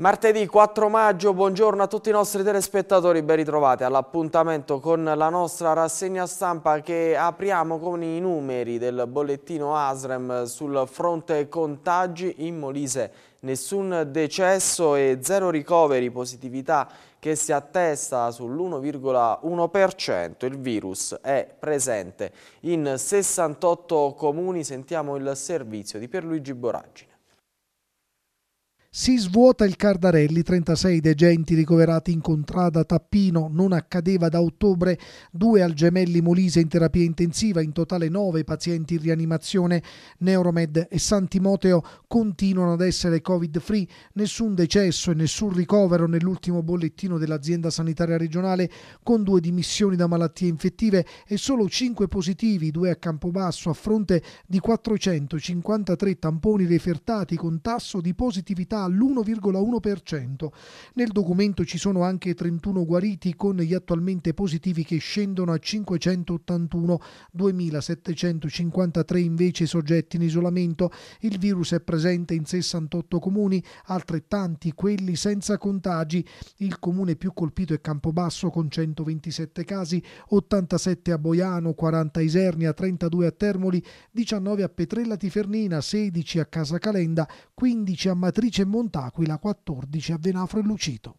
Martedì 4 maggio, buongiorno a tutti i nostri telespettatori, ben ritrovati all'appuntamento con la nostra rassegna stampa che apriamo con i numeri del bollettino ASREM sul fronte contagi in Molise. Nessun decesso e zero ricoveri, positività che si attesta sull'1,1%. Il virus è presente in 68 comuni. Sentiamo il servizio di Pierluigi Boraggi. Si svuota il Cardarelli, 36 degenti ricoverati in contrada Tappino, non accadeva da ottobre, due al Gemelli Molise in terapia intensiva, in totale 9 pazienti in rianimazione, Neuromed e Santimoteo continuano ad essere covid free, nessun decesso e nessun ricovero nell'ultimo bollettino dell'azienda sanitaria regionale con due dimissioni da malattie infettive e solo 5 positivi, due a Campobasso a fronte di 453 tamponi refertati con tasso di positività all'1,1%. Nel documento ci sono anche 31 guariti con gli attualmente positivi che scendono a 581, 2753 invece soggetti in isolamento. Il virus è presente in 68 comuni, altrettanti quelli senza contagi. Il comune più colpito è Campobasso con 127 casi, 87 a Boiano, 40 a Isernia, 32 a Termoli, 19 a Petrella Tifernina, 16 a Casa Calenda, 15 a Matrice Montaquila 14 a Venafro e Lucito.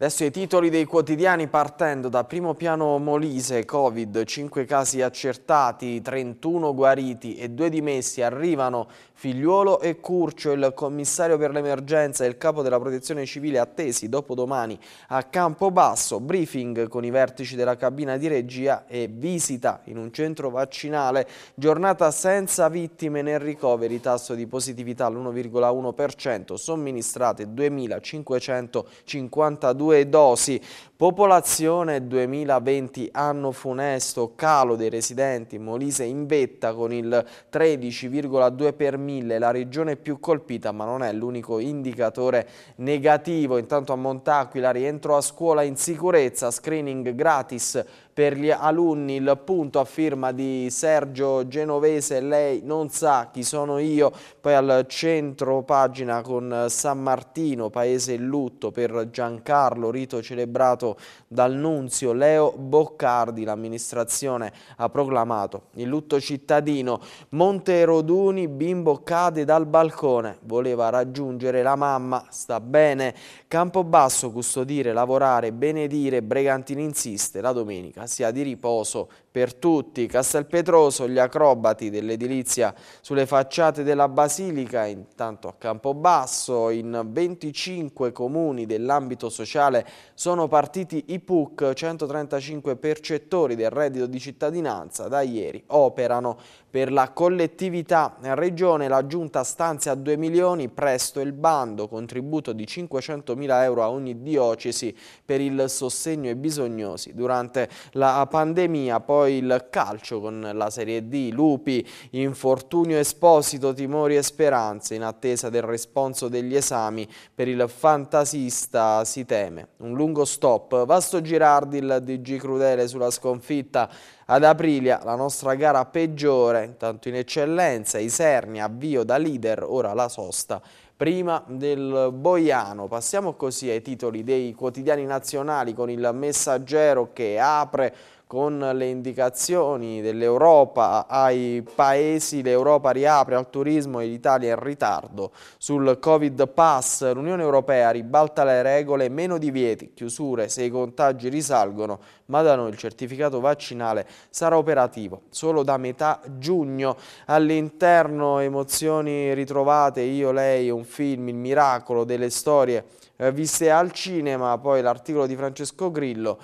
Adesso i titoli dei quotidiani partendo da primo piano Molise, Covid, 5 casi accertati, 31 guariti e 2 dimessi arrivano Figliuolo e Curcio, il commissario per l'emergenza e il capo della protezione civile attesi dopodomani a Campobasso, briefing con i vertici della cabina di regia e visita in un centro vaccinale, giornata senza vittime nel ricoveri, tasso di positività all'1,1%, somministrate 2.552 due dosi. Popolazione 2020 anno funesto, calo dei residenti, Molise in vetta con il 13,2 per mille, la regione più colpita ma non è l'unico indicatore negativo. Intanto a Montacquila rientro a scuola in sicurezza, screening gratis per gli alunni, il punto a firma di Sergio Genovese, lei non sa chi sono io, poi al centro pagina con San Martino, paese in lutto per Giancarlo, rito celebrato firmato dal nunzio Leo Boccardi. L'amministrazione ha proclamato il lutto cittadino. Monte Roduni, bimbo cade dal balcone, voleva raggiungere la mamma, sta bene. Campobasso, custodire, lavorare, benedire, Bregantini insiste, la domenica sia di riposo per tutti. Castelpetroso, gli acrobati dell'edilizia sulle facciate della Basilica, intanto a Campobasso, in 25 comuni dell'ambito sociale sono partiti partiti i PUC, 135 percettori del reddito di cittadinanza, da ieri operano. Per la collettività regione la giunta stanzia 2 milioni presto il bando, contributo di 500 mila euro a ogni diocesi per il sostegno ai bisognosi. Durante la pandemia poi il calcio con la Serie D, Lupi, Infortunio Esposito, Timori e Speranze in attesa del responso degli esami per il fantasista si teme. Un lungo stop, Vasto Girardi il DG Crudele sulla sconfitta ad Aprilia la nostra gara peggiore, intanto in eccellenza, Isernia avvio da leader, ora la sosta prima del Boiano. Passiamo così ai titoli dei quotidiani nazionali con il messaggero che apre con le indicazioni dell'Europa ai paesi, l'Europa riapre al turismo e l'Italia è in ritardo. Sul Covid Pass l'Unione Europea ribalta le regole, meno divieti, chiusure se i contagi risalgono, ma da noi il certificato vaccinale sarà operativo solo da metà giugno. All'interno emozioni ritrovate, io, lei, un film, il miracolo delle storie eh, viste al cinema, poi l'articolo di Francesco Grillo,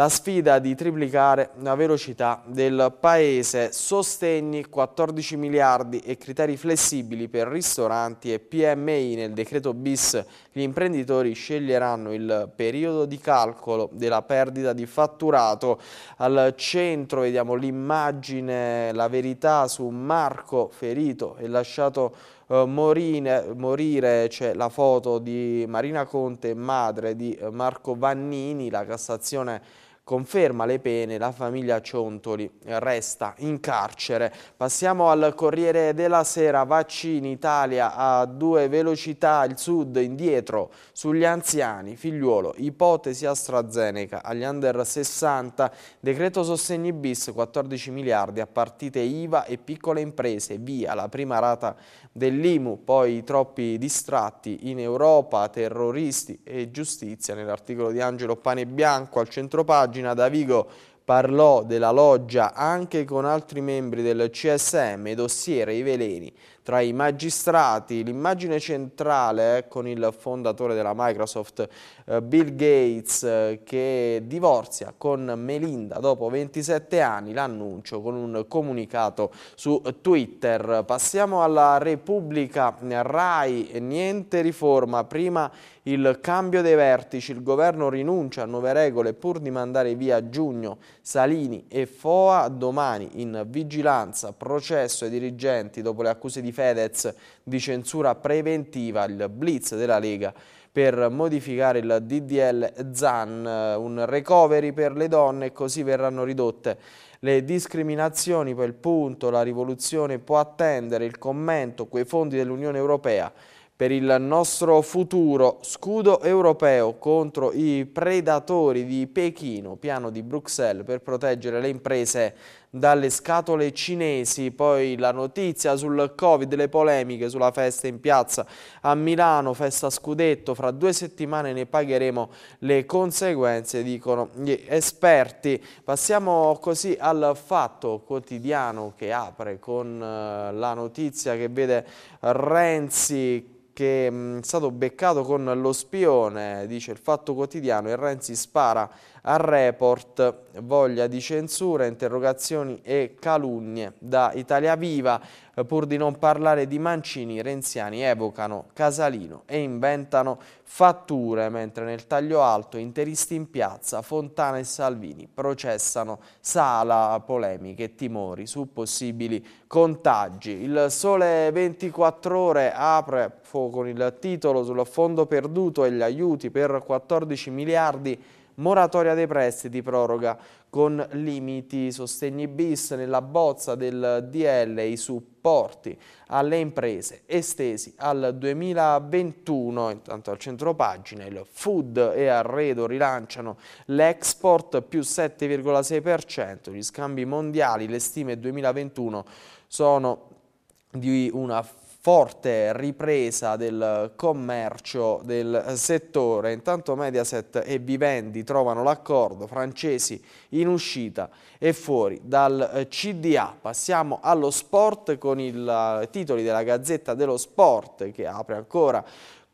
la sfida di triplicare la velocità del paese, sostegni 14 miliardi e criteri flessibili per ristoranti e PMI nel decreto bis, gli imprenditori sceglieranno il periodo di calcolo della perdita di fatturato. Al centro vediamo l'immagine, la verità su Marco ferito e lasciato eh, Morine, morire c'è la foto di Marina Conte, madre di eh, Marco Vannini, la Cassazione Conferma le pene, la famiglia Ciontoli resta in carcere. Passiamo al Corriere della Sera, vaccini Italia a due velocità, il sud indietro sugli anziani, figliuolo, ipotesi AstraZeneca agli under 60, decreto sostegni bis 14 miliardi a partite IVA e piccole imprese, via la prima rata dell'IMU, poi troppi distratti in Europa, terroristi e giustizia nell'articolo di Angelo Pane Bianco al centro pagina pagina da Vigo parlò della loggia anche con altri membri del CSM ed ossiera i veleni. Tra i magistrati l'immagine centrale eh, con il fondatore della Microsoft eh, Bill Gates eh, che divorzia con Melinda dopo 27 anni, l'annuncio con un comunicato su Twitter. Passiamo alla Repubblica Rai, niente riforma, prima il cambio dei vertici, il governo rinuncia a nuove regole pur di mandare via a giugno Salini e Foa domani in vigilanza, processo ai dirigenti dopo le accuse di Fedez di censura preventiva, il blitz della Lega per modificare il DDL ZAN, eh, un recovery per le donne e così verranno ridotte le discriminazioni, poi il punto, la rivoluzione può attendere il commento, quei fondi dell'Unione Europea per il nostro futuro scudo europeo contro i predatori di Pechino, piano di Bruxelles per proteggere le imprese dalle scatole cinesi, poi la notizia sul Covid, le polemiche sulla festa in piazza a Milano, festa scudetto, fra due settimane ne pagheremo le conseguenze, dicono gli esperti. Passiamo così al fatto quotidiano che apre con eh, la notizia che vede Renzi che mm, è stato beccato con lo spione, dice il Fatto Quotidiano, e Renzi spara al report, voglia di censura, interrogazioni e calunnie da Italia Viva. Eh, pur di non parlare di Mancini, i renziani evocano Casalino e inventano fatture, mentre nel taglio alto interisti in piazza, Fontana e Salvini processano sala polemiche e timori su possibili contagi. Il Sole 24 Ore apre con il titolo sul fondo perduto e gli aiuti per 14 miliardi moratoria dei prestiti, proroga con limiti sostegni bis nella bozza del DL i supporti alle imprese estesi al 2021. Intanto al centro pagina il food e arredo rilanciano l'export più 7,6%, gli scambi mondiali, le stime 2021 sono di una forte ripresa del commercio del settore. Intanto Mediaset e Vivendi trovano l'accordo, francesi in uscita e fuori dal CDA. Passiamo allo sport con i eh, titoli della Gazzetta dello Sport che apre ancora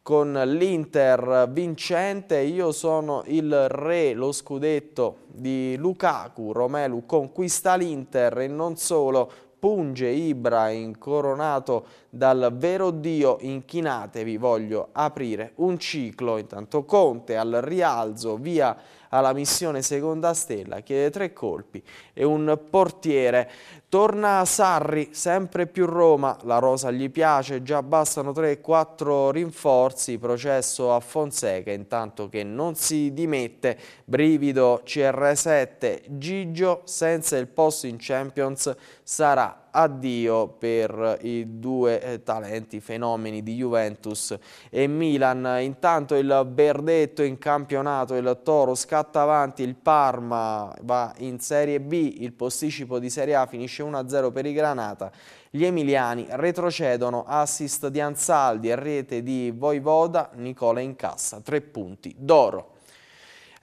con l'Inter vincente, io sono il re, lo scudetto di Lukaku, Romelu conquista l'Inter e non solo, punge Ibra incoronato dal vero Dio inchinatevi, voglio aprire un ciclo, intanto Conte al rialzo, via alla missione seconda stella, chiede tre colpi e un portiere. Torna Sarri, sempre più Roma, la rosa gli piace, già bastano 3-4 rinforzi, processo a Fonseca intanto che non si dimette, brivido CR7, Gigio senza il posto in Champions sarà addio per i due eh, talenti fenomeni di Juventus e Milan. Intanto il verdetto in campionato, il Toro scatta avanti, il Parma va in Serie B, il posticipo di Serie A finisce 1-0 per i Granata. Gli emiliani retrocedono, assist di Ansaldi e rete di Voivoda, Nicola incassa, tre punti d'oro.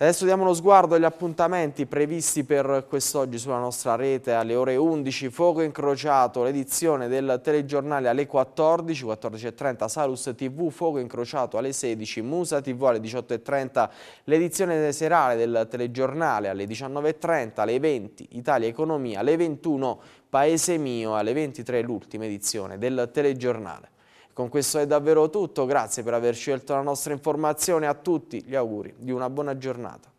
Adesso diamo uno sguardo agli appuntamenti previsti per quest'oggi sulla nostra rete alle ore 11, Fuoco Incrociato, l'edizione del telegiornale alle 14, 14.30 Salus TV, Fuoco Incrociato alle 16, Musa TV alle 18.30, l'edizione serale del telegiornale alle 19.30, alle 20 Italia Economia, alle 21 Paese Mio, alle 23 l'ultima edizione del telegiornale. Con questo è davvero tutto, grazie per aver scelto la nostra informazione, a tutti gli auguri di una buona giornata.